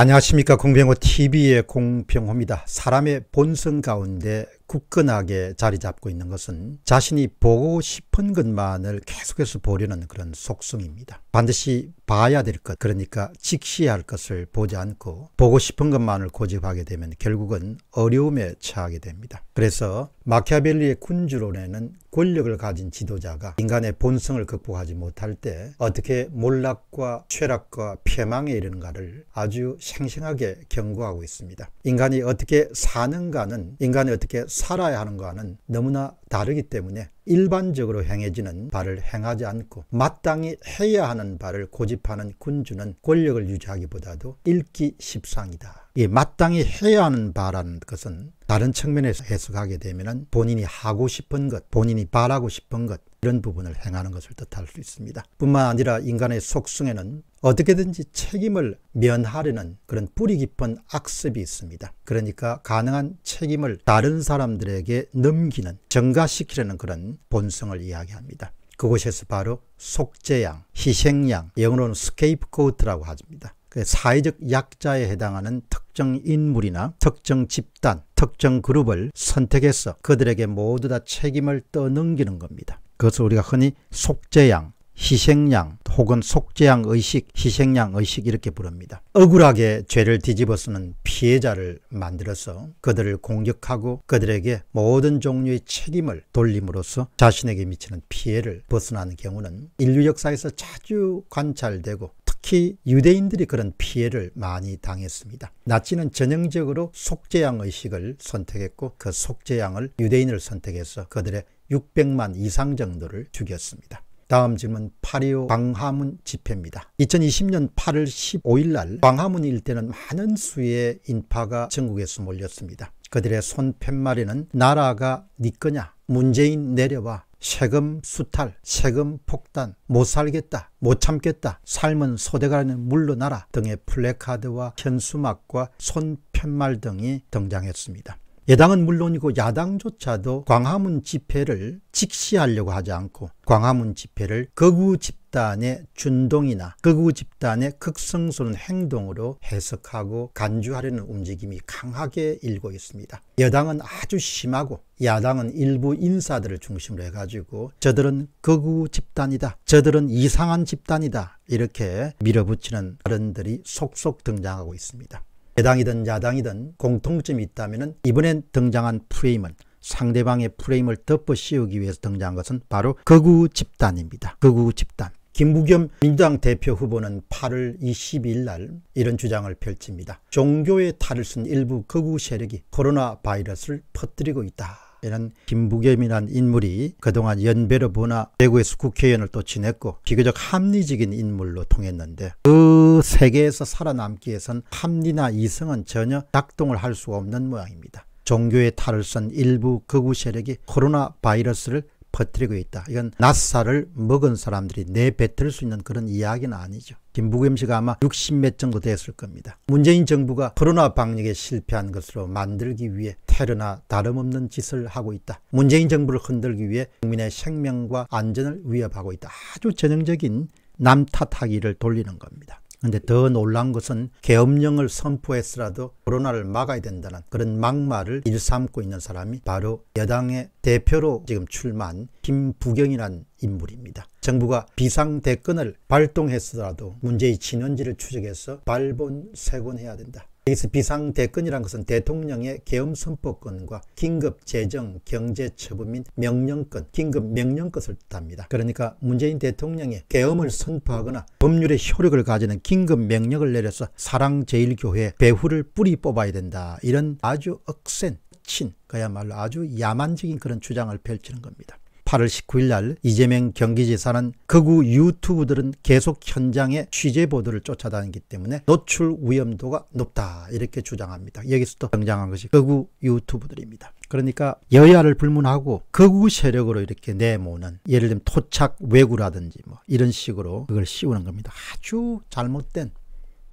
안녕하십니까 공병호 TV의 공병호입니다. 사람의 본성 가운데 굳건하게 자리 잡고 있는 것은 자신이 보고 싶은 것만을 계속해서 보려는 그런 속성입니다. 반드시 봐야 될 것, 그러니까 직시할 것을 보지 않고 보고 싶은 것만을 고집하게 되면 결국은 어려움에 처하게 됩니다. 그래서 마키아벨리의 군주론에는 권력을 가진 지도자가 인간의 본성을 극복하지 못할 때 어떻게 몰락과 쇠락과 폐망에 이르는가를 아주 생생하게 경고하고 있습니다. 인간이 어떻게 사는가는 인간이 어떻게 살아야 하는 것과는 너무나 다르기 때문에 일반적으로 행해지는 바를 행하지 않고 마땅히 해야 하는 바를 고집하는 군주는 권력을 유지하기보다도 읽기 십상이다. 이 마땅히 해야 하는 바라는 것은 다른 측면에서 해석하게 되면 본인이 하고 싶은 것, 본인이 바라고 싶은 것, 이런 부분을 행하는 것을 뜻할 수 있습니다. 뿐만 아니라 인간의 속성에는 어떻게든지 책임을 면하려는 그런 뿌리 깊은 악습이 있습니다. 그러니까 가능한 책임을 다른 사람들에게 넘기는 전가시키려는 그런 본성을 이야기합니다. 그곳에서 바로 속죄양, 희생양, 영어로는 스케이프코트라고 합니다. 그 사회적 약자에 해당하는 특정 인물이나 특정 집단, 특정 그룹을 선택해서 그들에게 모두 다 책임을 떠넘기는 겁니다. 그것을 우리가 흔히 속죄양, 희생양 혹은 속죄양 의식, 희생양 의식 이렇게 부릅니다. 억울하게 죄를 뒤집어 쓰는 피해자를 만들어서 그들을 공격하고 그들에게 모든 종류의 책임을 돌림으로써 자신에게 미치는 피해를 벗어나는 경우는 인류 역사에서 자주 관찰되고 특히 유대인들이 그런 피해를 많이 당했습니다. 나치는 전형적으로 속죄양 의식을 선택했고 그 속죄양을 유대인을 선택해서 그들의 600만 이상 정도를 죽였습니다. 다음 질문 파리오 광화문 집회입니다. 2020년 8월 15일 날 광화문 일대는 많은 수의 인파가 전국에서 몰렸습니다. 그들의 손팻말에는 나라가 네 거냐 문재인 내려와 세금 수탈, 세금 폭탄, 못 살겠다, 못 참겠다, 삶은 소대가리는 물러나라 등의 플래카드와 현수막과 손팻말 등이 등장했습니다. 여당은 물론이고 야당조차도 광화문 집회를 직시하려고 하지 않고 광화문 집회를 거구 집단의 준동이나 거구 집단의 극성스러 행동으로 해석하고 간주하려는 움직임이 강하게 일고 있습니다. 여당은 아주 심하고 야당은 일부 인사들을 중심으로 해가지고 저들은 거구 집단이다. 저들은 이상한 집단이다. 이렇게 밀어붙이는 발언들이 속속 등장하고 있습니다. 대당이든 야당이든 공통점이 있다면 이번엔 등장한 프레임은 상대방의 프레임을 덮어 씌우기 위해서 등장한 것은 바로 거구 집단입니다. 거구 집단. 김부겸 민주당 대표 후보는 8월 2 2일날 이런 주장을 펼칩니다. 종교의 탈을 쓴 일부 거구 세력이 코로나 바이러스를 퍼뜨리고 있다. 이는 김부겸이란 인물이 그동안 연배로 보나 대구에서 국회의원을 또 지냈고 비교적 합리적인 인물로 통했는데 그그 세계에서 살아남기 위해선 합리나 이성은 전혀 작동을 할 수 없는 모양입니다. 종교의 탈을 쓴 일부 극우 세력이 코로나 바이러스를 퍼뜨리고 있다. 이건 낫살을 먹은 사람들이 내뱉을 수 있는 그런 이야기는 아니죠. 김부겸 씨가 아마 60몇 정도 됐을 겁니다. 문재인 정부가 코로나 방역에 실패한 것으로 만들기 위해 테러나 다름없는 짓을 하고 있다. 문재인 정부를 흔들기 위해 국민의 생명과 안전을 위협하고 있다. 아주 전형적인 남탓하기를 돌리는 겁니다. 근데 더 놀란 것은 계엄령을 선포했으라도 코로나를 막아야 된다는 그런 막말을 일삼고 있는 사람이 바로 여당의 대표로 지금 출마한 김부경이란 인물입니다. 정부가 비상대권을 발동했으라도 문제의 진원지를 추적해서 발본색원해야 된다. 여기서 비상대권이란 것은 대통령의 계엄선포권과 긴급재정, 경제처분 및 명령권, 긴급명령권을 뜻합니다. 그러니까 문재인 대통령이 계엄을 선포하거나 법률의 효력을 가지는 긴급명령을 내려서 사랑제일교회 배후를 뿌리 뽑아야 된다. 이런 아주 억센 친 그야말로 아주 야만적인 그런 주장을 펼치는 겁니다. 8월 19일 날 이재명 경기지사는 극우 유튜브들은 계속 현장에 취재 보도를 쫓아다니기 때문에 노출 위험도가 높다 이렇게 주장합니다. 여기서도 등장한 것이 극우 유튜브들입니다. 그러니까 여야를 불문하고 극우 세력으로 이렇게 내모는 예를 들면 토착 외구라든지 뭐 이런 식으로 그걸 씌우는 겁니다. 아주 잘못된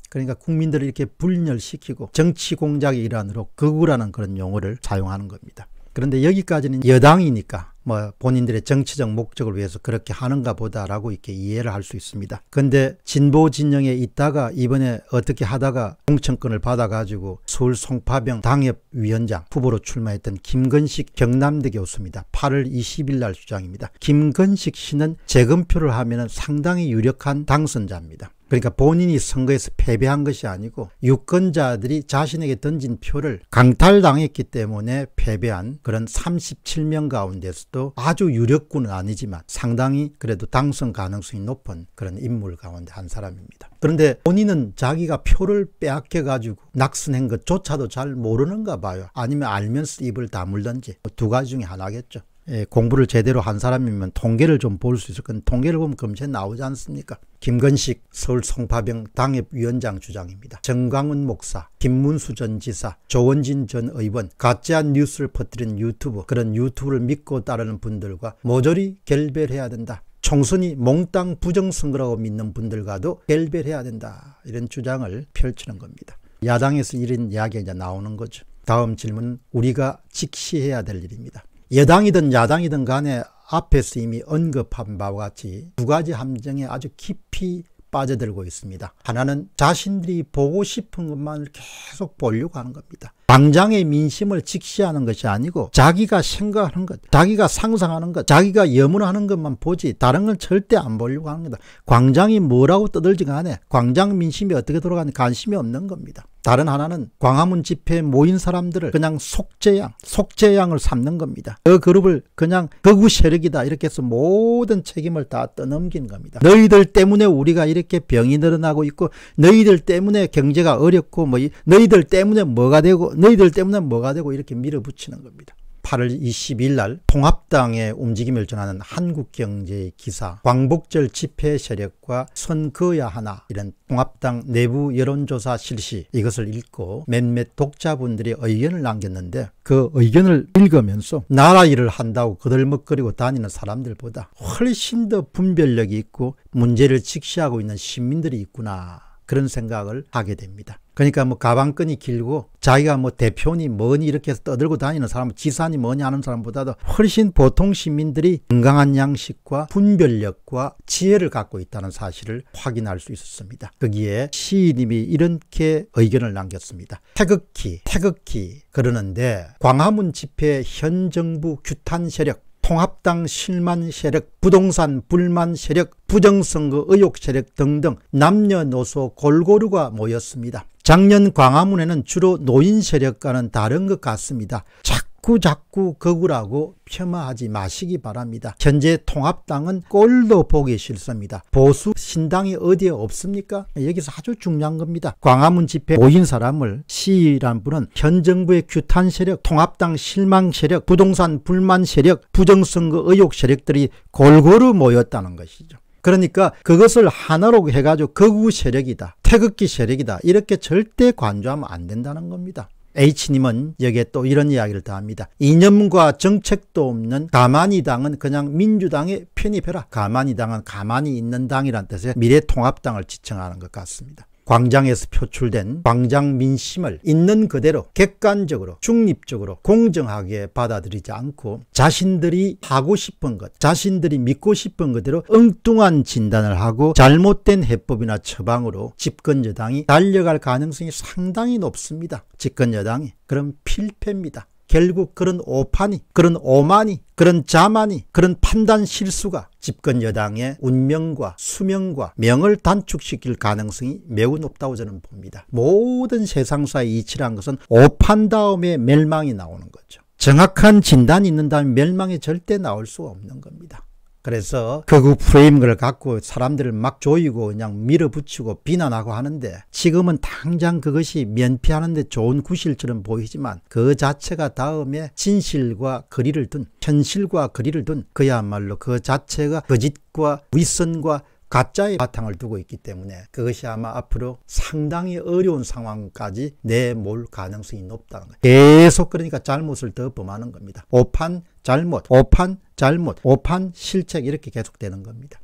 그러니까 국민들을 이렇게 분열시키고 정치 공작의 일환으로 극우라는 그런 용어를 사용하는 겁니다. 그런데 여기까지는 여당이니까 뭐 본인들의 정치적 목적을 위해서 그렇게 하는가 보다라고 이렇게 이해를 할 수 있습니다. 근데 진보 진영에 있다가 이번에 어떻게 하다가 공천권을 받아가지고 서울 송파병 당협위원장 후보로 출마했던 김건식 경남대 교수입니다. 8월 20일 날 주장입니다. 김건식 씨는 재검표를 하면 상당히 유력한 당선자입니다. 그러니까 본인이 선거에서 패배한 것이 아니고 유권자들이 자신에게 던진 표를 강탈당했기 때문에 패배한 그런 37명 가운데서도 아주 유력군은 아니지만 상당히 그래도 당선 가능성이 높은 그런 인물 가운데 한 사람입니다. 그런데 본인은 자기가 표를 빼앗겨 가지고 낙선한 것조차도 잘 모르는가 봐요. 아니면 알면서 입을 다물던지 뭐 두 가지 중에 하나겠죠. 예, 공부를 제대로 한 사람이면 통계를 좀 볼 수 있을 건 통계를 보면 금세 나오지 않습니까? 김건식 서울 송파병 당협위원장 주장입니다. 정강훈 목사, 김문수 전 지사, 조원진 전 의원, 가짜 뉴스를 퍼뜨린 유튜브, 그런 유튜브를 믿고 따르는 분들과 모조리 결별해야 된다. 총선이 몽땅 부정선거라고 믿는 분들과도 결별해야 된다. 이런 주장을 펼치는 겁니다. 야당에서 이런 이야기가 나오는 거죠. 다음 질문은 우리가 직시해야 될 일입니다. 여당이든 야당이든 간에 앞에서 이미 언급한 바와 같이 두 가지 함정에 아주 깊이 빠져들고 있습니다. 하나는 자신들이 보고 싶은 것만을 계속 보려고 하는 겁니다. 당장의 민심을 직시하는 것이 아니고 자기가 생각하는 것, 자기가 상상하는 것, 자기가 염원하는 것만 보지 다른 건 절대 안 보려고 하는 겁니다. 광장이 뭐라고 떠들지 간에 광장 민심이 어떻게 돌아가는지 관심이 없는 겁니다. 다른 하나는 광화문 집회에 모인 사람들을 그냥 속죄양, 속죄양을 삼는 겁니다. 그 그룹을 그냥 거구 세력이다 이렇게 해서 모든 책임을 다 떠넘긴 겁니다. 너희들 때문에 우리가 이렇게 병이 늘어나고 있고 너희들 때문에 경제가 어렵고 뭐 너희들 때문에 뭐가 되고 너희들 때문에 뭐가 되고 이렇게 밀어붙이는 겁니다. 8월 20일 날 통합당의 움직임을 전하는 한국경제의 기사 광복절 집회 세력과 선거야 하나 이런 통합당 내부 여론조사 실시 이것을 읽고 몇몇 독자분들이 의견을 남겼는데 그 의견을 읽으면서 나라 일을 한다고 그들먹거리고 다니는 사람들보다 훨씬 더 분별력이 있고 문제를 직시하고 있는 시민들이 있구나 그런 생각을 하게 됩니다. 그러니까 뭐 가방끈이 길고 자기가 뭐 대표니 뭐니 이렇게 해서 떠들고 다니는 사람, 지산이 뭐니 하는 사람보다도 훨씬 보통 시민들이 건강한 양식과 분별력과 지혜를 갖고 있다는 사실을 확인할 수 있었습니다. 거기에 시인님이 이렇게 의견을 남겼습니다. 태극기, 태극기 그러는데 광화문 집회 현 정부 규탄 세력 통합당 실만 세력, 부동산 불만 세력, 부정선거 의혹 세력 등등 남녀노소 골고루가 모였습니다. 작년 광화문에는 주로 노인 세력과는 다른 것 같습니다. 작 자꾸 자꾸 거구라고 폄하하지 마시기 바랍니다. 현재 통합당은 꼴도 보기 싫습니다. 보수 신당이 어디에 없습니까? 여기서 아주 중요한 겁니다. 광화문 집회 모인 사람을 시위란 분은 현 정부의 규탄 세력, 통합당 실망 세력, 부동산 불만 세력, 부정선거 의혹 세력들이 골고루 모였다는 것이죠. 그러니까 그것을 하나로 해가지고 거구 세력이다. 태극기 세력이다. 이렇게 절대 관조하면 안 된다는 겁니다. H님은 여기에 또 이런 이야기를 더합니다. 이념과 정책도 없는 가만히당은 그냥 민주당에 편입해라. 가만히당은 가만히 있는 당이란 뜻의 미래통합당을 지칭하는 것 같습니다. 광장에서 표출된 광장 민심을 있는 그대로 객관적으로 중립적으로 공정하게 받아들이지 않고 자신들이 하고 싶은 것 자신들이 믿고 싶은 그대로 엉뚱한 진단을 하고 잘못된 해법이나 처방으로 집권여당이 달려갈 가능성이 상당히 높습니다. 집권여당이 그럼 필패입니다. 결국 그런 오판이 그런 오만이 그런 자만이 그런 판단 실수가 집권 여당의 운명과 수명과 명을 단축시킬 가능성이 매우 높다고 저는 봅니다. 모든 세상사의 이치란 것은 오판 다음에 멸망이 나오는 거죠. 정확한 진단이 있는다면 멸망이 절대 나올 수 없는 겁니다. 그래서 그 프레임을 갖고 사람들을 막 조이고 그냥 밀어붙이고 비난하고 하는데 지금은 당장 그것이 면피하는데 좋은 구실처럼 보이지만 그 자체가 다음에 진실과 거리를 둔 현실과 거리를 둔 그야말로 그 자체가 거짓과 그 위선과 가짜의 바탕을 두고 있기 때문에 그것이 아마 앞으로 상당히 어려운 상황까지 내몰 가능성이 높다는 거예요. 계속 그러니까 잘못을 더 범하는 겁니다. 오판 잘못, 오판 잘못, 오판 실책 이렇게 계속되는 겁니다.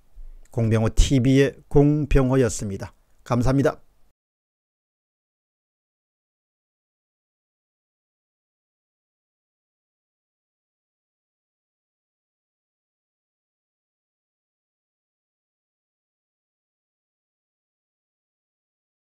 공병호 TV의 공병호였습니다. 감사합니다.